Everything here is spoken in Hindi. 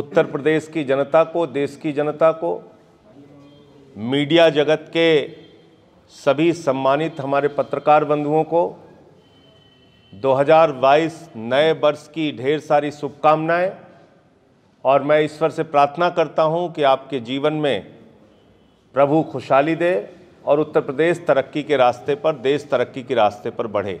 उत्तर प्रदेश की जनता को देश की जनता को मीडिया जगत के सभी सम्मानित हमारे पत्रकार बंधुओं को 2022 नए वर्ष की ढेर सारी शुभकामनाएं और मैं ईश्वर से प्रार्थना करता हूं कि आपके जीवन में प्रभु खुशहाली दे और उत्तर प्रदेश तरक्की के रास्ते पर देश तरक्की के रास्ते पर बढ़े